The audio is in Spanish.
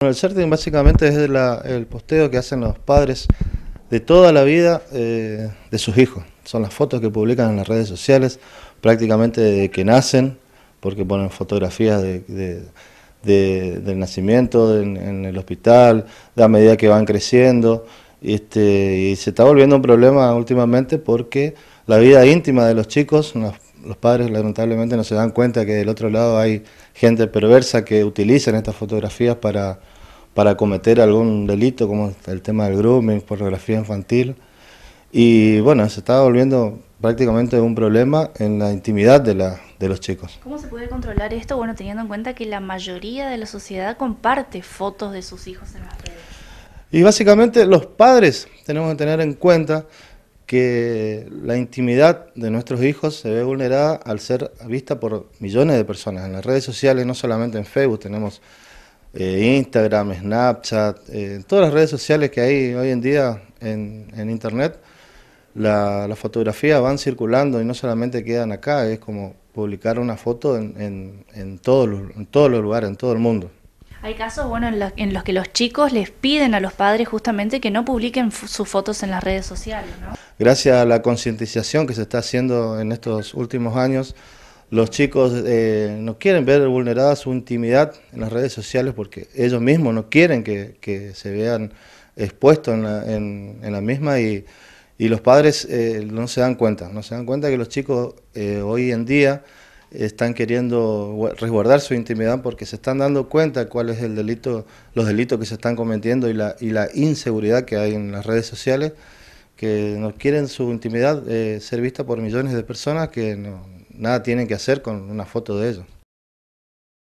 Bueno, el CERTIN básicamente es el posteo que hacen los padres de toda la vida eh, de sus hijos. Son las fotos que publican en las redes sociales prácticamente desde que nacen, porque ponen fotografías del nacimiento en, el hospital, de a medida que van creciendo. Este, y se está volviendo un problema últimamente porque la vida íntima de los chicos, los padres lamentablemente no se dan cuenta que del otro lado hay gente perversa que utilizan estas fotografías para, para cometer algún delito, como el tema del grooming, pornografía infantil. Y bueno, se está volviendo prácticamente un problema en la intimidad de, la, de los chicos. ¿Cómo se puede controlar esto? Bueno, teniendo en cuenta que la mayoría de la sociedad comparte fotos de sus hijos en las redes. Y básicamente los padres tenemos que tener en cuenta que la intimidad de nuestros hijos se ve vulnerada al ser vista por millones de personas. En las redes sociales, no solamente en Facebook, tenemos eh, Instagram, Snapchat, eh, en todas las redes sociales que hay hoy en día en, Internet, las fotografías van circulando y no solamente quedan acá, es como publicar una foto en, todos, en todos los lugares, en todo el mundo. Hay casos, bueno, en, los que los chicos les piden a los padres justamente que no publiquen sus fotos en las redes sociales, ¿no? Gracias a la concientización que se está haciendo en estos últimos años, los chicos eh, no quieren ver vulnerada su intimidad en las redes sociales porque ellos mismos no quieren que, se vean expuestos en la, misma y, los padres eh, no se dan cuenta, no se dan cuenta que los chicos eh, hoy en día están queriendo resguardar su intimidad porque se están dando cuenta cuál es el delito, los delitos que se están cometiendo y la, y la inseguridad que hay en las redes sociales, que no quieren su intimidad eh, ser vista por millones de personas que nada tienen que hacer con una foto de ellos.